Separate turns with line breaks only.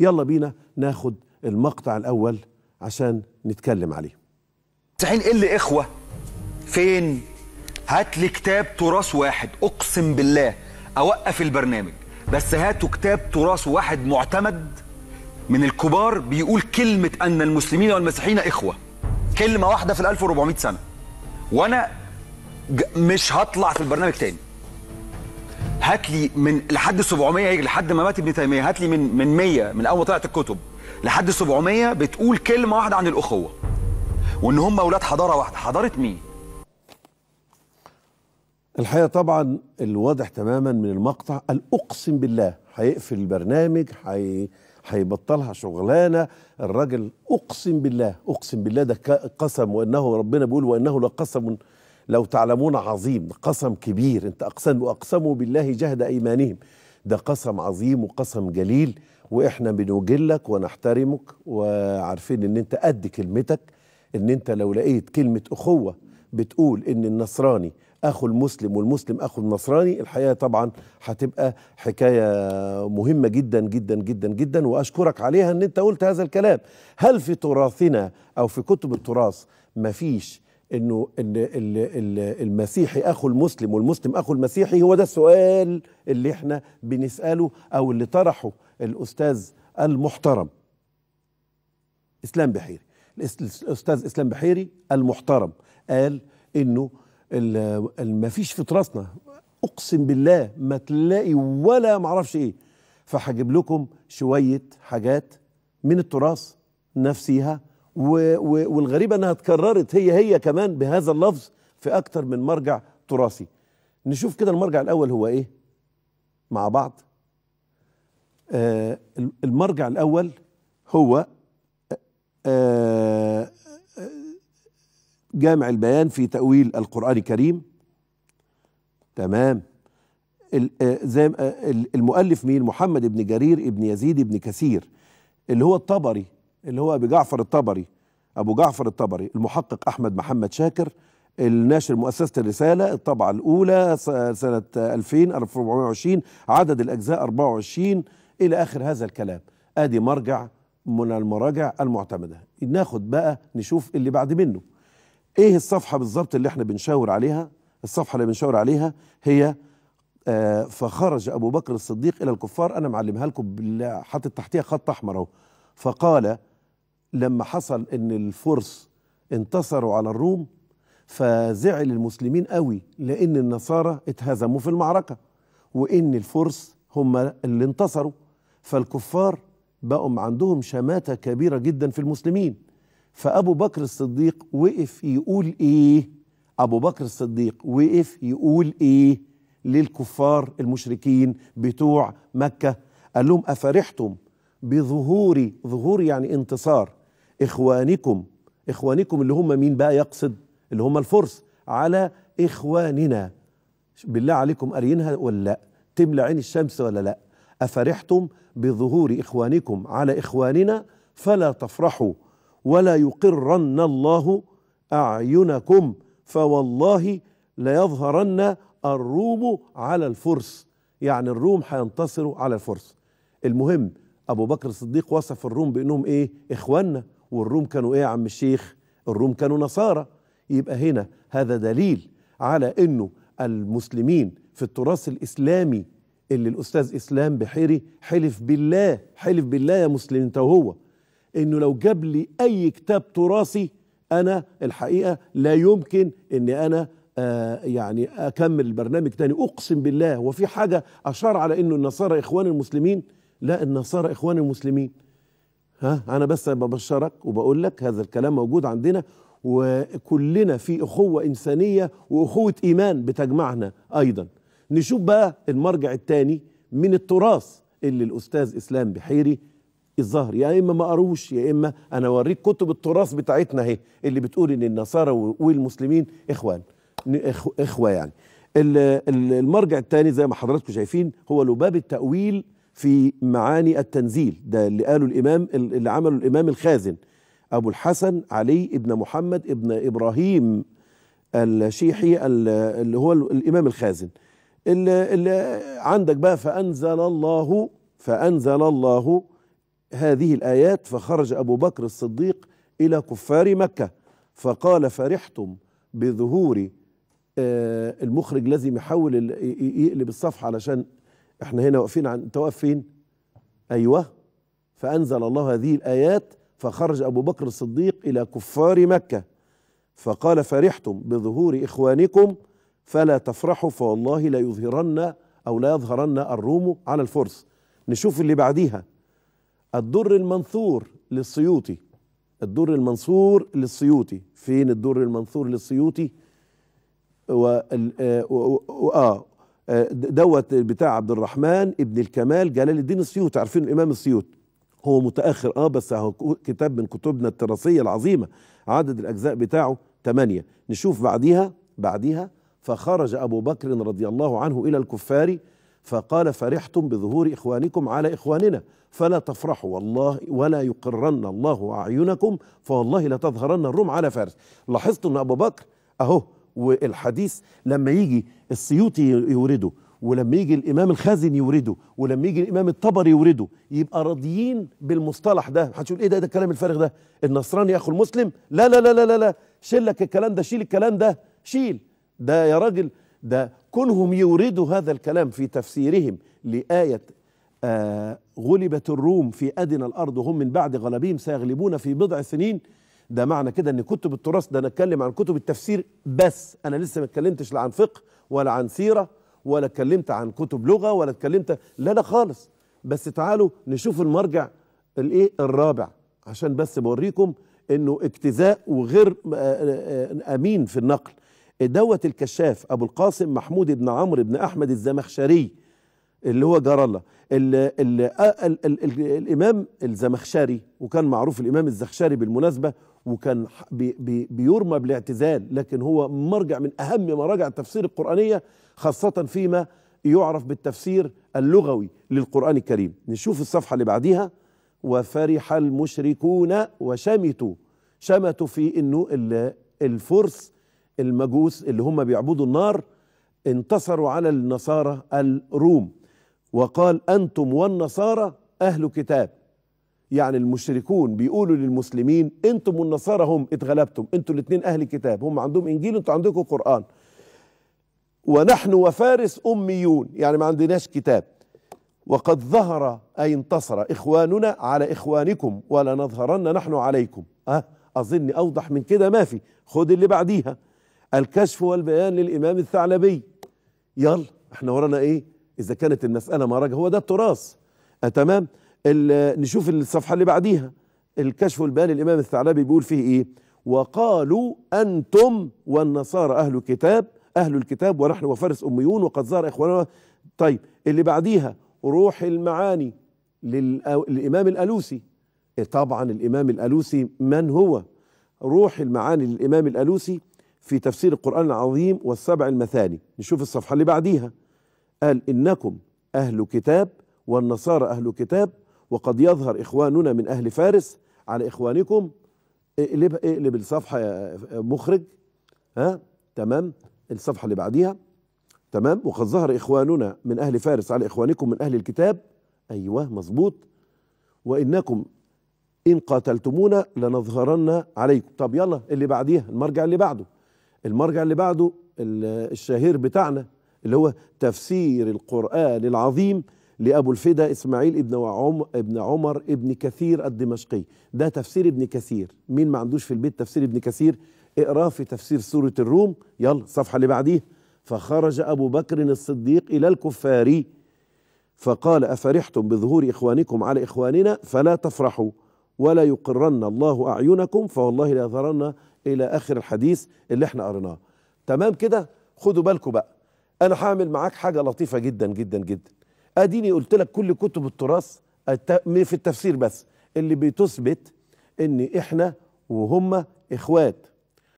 يلا بينا ناخد المقطع الأول عشان نتكلم عليه مستحيل ايه اللي إخوة فين هات لي كتاب تراث واحد أقسم بالله أوقف البرنامج بس هاتوا كتاب تراث واحد معتمد من الكبار بيقول كلمة أن المسلمين والمسيحيين إخوة كلمة واحدة في ال 1400 سنة وأنا مش هطلع في البرنامج تاني هات لي من لحد 700 هجري لحد ما مات ابن تيميه هات لي من من 100 من اول ما طلعت الكتب لحد 700 بتقول كلمه واحده عن الاخوه وان هم اولاد حضاره واحده حضاره مين الحقيقه طبعا الواضح تماما من المقطع الاقسم بالله هيقفل البرنامج هي هيبطلها شغلانه الراجل اقسم بالله اقسم بالله ده قسم وانه ربنا بيقول وانه لقسم لو تعلمون عظيم قسم كبير انت اقسم واقسموا بالله جهد ايمانهم ده قسم عظيم وقسم جليل واحنا بنوجلك ونحترمك وعارفين ان انت قد كلمتك ان انت لو لقيت كلمه اخوه بتقول ان النصراني اخو المسلم والمسلم اخو النصراني الحقيقه طبعا هتبقى حكايه مهمه جدا جدا جدا جدا واشكرك عليها ان انت قلت هذا الكلام هل في تراثنا او في كتب التراث مفيش انه المسيحي اخو المسلم والمسلم اخو المسيحي هو ده السؤال اللي احنا بنساله او اللي طرحه الاستاذ المحترم اسلام بحيري الاستاذ اسلام بحيري المحترم قال انه ما فيش في تراثنا اقسم بالله ما تلاقي ولا معرفش ايه فهجيب لكم شويه حاجات من التراث نفسيها والغريب أنها اتكررت هي هي كمان بهذا اللفظ في أكتر من مرجع تراثي نشوف كده المرجع الأول هو إيه مع بعض آه المرجع الأول هو آه،, آه جامع البيان في تأويل القرآن الكريم تمام آه، زي آه، المؤلف مين محمد بن جرير بن يزيد بن كثير اللي هو الطبري اللي هو ابي جعفر الطبري أبو جعفر الطبري المحقق أحمد محمد شاكر الناشر مؤسسة الرسالة الطبعة الأولى سنة 2000 1420 عدد الأجزاء 24 إلى آخر هذا الكلام أدي مرجع من المراجع المعتمدة ناخد بقى نشوف اللي بعد منه إيه الصفحة بالظبط اللي احنا بنشاور عليها الصفحة اللي بنشاور عليها هي آه فخرج أبو بكر الصديق إلى الكفار أنا معلمها لكم حاطط تحتها خط أحمر أهو فقال لما حصل ان الفرس انتصروا على الروم فزعل المسلمين قوي لان النصارى اتهزموا في المعركه وان الفرس هم اللي انتصروا فالكفار بقوا عندهم شماته كبيره جدا في المسلمين فابو بكر الصديق وقف يقول ايه ابو بكر الصديق وقف يقول ايه للكفار المشركين بتوع مكه قال لهم افرحتم بظهوري ظهور يعني انتصار إخوانكم إخوانكم اللي هم مين بقى يقصد اللي هم الفرس على إخواننا بالله عليكم قاريينها ولا لأ تملى عين الشمس ولا لأ أفرحتم بظهور إخوانكم على إخواننا فلا تفرحوا ولا يقرن الله أعينكم فوالله ليظهرن الروم على الفرس يعني الروم هينتصروا على الفرس المهم أبو بكر الصديق وصف الروم بأنهم إيه إخواننا والروم كانوا ايه يا عم الشيخ الروم كانوا نصارى يبقى هنا هذا دليل على انه المسلمين في التراث الاسلامي اللي الاستاذ اسلام بحيري حلف بالله حلف بالله يا مسلم انت وهو انه لو جاب لي اي كتاب تراثي انا الحقيقه لا يمكن اني انا آه يعني اكمل البرنامج تاني اقسم بالله وفي حاجه اشار على انه النصارى اخوان المسلمين لا النصارى اخوان المسلمين ها انا بس ببشرك وبقول لك هذا الكلام موجود عندنا وكلنا في اخوه انسانيه واخوه ايمان بتجمعنا ايضا نشوف بقى المرجع الثاني من التراث اللي الاستاذ اسلام بحيري الظهر يا اما ما قروش يا اما انا اوريك كتب التراث بتاعتنا اهي اللي بتقول ان النصارى والمسلمين اخوان اخوه يعني المرجع الثاني زي ما حضراتكم شايفين هو لباب التاويل في معاني التنزيل ده اللي قاله الإمام اللي عمله الإمام الخازن أبو الحسن علي ابن محمد ابن إبراهيم الشيحي اللي هو الإمام الخازن اللي, اللي عندك بقى فأنزل الله فأنزل الله هذه الآيات فخرج أبو بكر الصديق إلى كفار مكة فقال فرحتم بظهور آه، المخرج لازم يحول يقلب الصفحة علشان احنا هنا واقفين عن انت واقف فين ايوه فانزل الله هذه الايات فخرج ابو بكر الصديق الى كفار مكه فقال فرحتم بظهور اخوانكم فلا تفرحوا فوالله لا يظهرن او لا يظهرن الروم على الفرس نشوف اللي بعديها الدر المنثور للسيوطي الدر المنثور للسيوطي فين الدر المنثور للسيوطي و اه, آه، دوت بتاع عبد الرحمن ابن الكمال جلال الدين السيوطي عارفين الامام السيوطي هو متاخر اه بس هو كتاب من كتبنا التراثيه العظيمه عدد الاجزاء بتاعه ثمانيه نشوف بعديها بعديها فخرج ابو بكر رضي الله عنه الى الكفار فقال فرحتم بظهور اخوانكم على اخواننا فلا تفرحوا والله ولا يقرن الله اعينكم فوالله لتظهرن الروم على فارس لاحظت ان ابو بكر اهو والحديث لما يجي السيوطي يورده ولما يجي الامام الخازن يورده ولما يجي الامام الطبري يورده يبقى راضيين بالمصطلح ده محدش يقول ايه ده ده الكلام الفارغ ده النصراني اخو المسلم لا لا لا لا لا, لا. شيل لك الكلام ده شيل الكلام ده شيل ده يا راجل ده كونهم يوردوا هذا الكلام في تفسيرهم لآية آه غلبت الروم في أدنى الأرض هم من بعد غلبهم سيغلبون في بضع سنين ده معنى كده ان كتب التراث ده انا اتكلم عن كتب التفسير بس انا لسه ما اتكلمتش لا عن فقه ولا عن سيره ولا اتكلمت عن كتب لغه ولا اتكلمت لا لا خالص بس تعالوا نشوف المرجع الايه الرابع عشان بس بوريكم انه اجتزاء وغير آه، آه، آه، امين في النقل دوت الكشاف ابو القاسم محمود بن عمرو بن احمد الزمخشري اللي هو جرالة الـ الـ ال ال ال الإمام الزمخشري وكان معروف الإمام الزخشري بالمناسبة وكان بي بي بيرمى بالاعتزال لكن هو مرجع من أهم مراجع التفسير القرآنية خاصة فيما يعرف بالتفسير اللغوي للقرآن الكريم نشوف الصفحة اللي بعديها وفرح المشركون وشمتوا شمتوا في انه الفرس المجوس اللي هم بيعبدوا النار انتصروا على النصارى الروم وقال أنتم والنصارى أهل كتاب يعني المشركون بيقولوا للمسلمين أنتم والنصارى هم اتغلبتم أنتم الاثنين أهل كتاب هم عندهم إنجيل أنتم عندكم قرآن ونحن وفارس أميون يعني ما عندناش كتاب وقد ظهر أي انتصر إخواننا على إخوانكم ولا نظهرن نحن عليكم أه أظن أوضح من كده ما في خد اللي بعديها الكشف والبيان للإمام الثعلبي يلا احنا ورانا ايه اذا كانت المساله مهرجة هو ده التراث آه، تمام نشوف الصفحه اللي بعديها الكشف البالي الامام الثعلبي بيقول فيه ايه وقالوا انتم والنصارى اهل كتاب اهل الكتاب ونحن وفارس اميون وقد زار اخواننا طيب اللي بعديها روح المعاني للامام الالوسي آه، طبعا الامام الالوسي من هو روح المعاني للامام الالوسي في تفسير القرآن العظيم والسبع المثاني نشوف الصفحة اللي بعديها قال إنكم أهل كتاب والنصارى أهل كتاب وقد يظهر إخواننا من أهل فارس على إخوانكم اقلب اقلب الصفحة يا مخرج ها تمام الصفحة اللي بعديها تمام وقد ظهر إخواننا من أهل فارس على إخوانكم من أهل الكتاب أيوه مظبوط وإنكم إن قاتلتمونا لنظهرن عليكم طب يلا اللي بعديها المرجع اللي بعده المرجع اللي بعده الشهير بتاعنا اللي هو تفسير القرآن العظيم لأبو الفدا إسماعيل ابن عمر ابن عمر ابن كثير الدمشقي ده تفسير ابن كثير مين ما عندوش في البيت تفسير ابن كثير اقراه في تفسير سورة الروم يلا الصفحة اللي بعديها فخرج أبو بكر الصديق إلى الكفار فقال أفرحتم بظهور إخوانكم على إخواننا فلا تفرحوا ولا يقرن الله أعينكم فوالله لا إلى آخر الحديث اللي احنا قرناه تمام كده خدوا بالكم بقى انا هعمل معاك حاجه لطيفه جدا جدا جدا اديني قلت لك كل كتب التراث في التفسير بس اللي بتثبت ان احنا وهم اخوات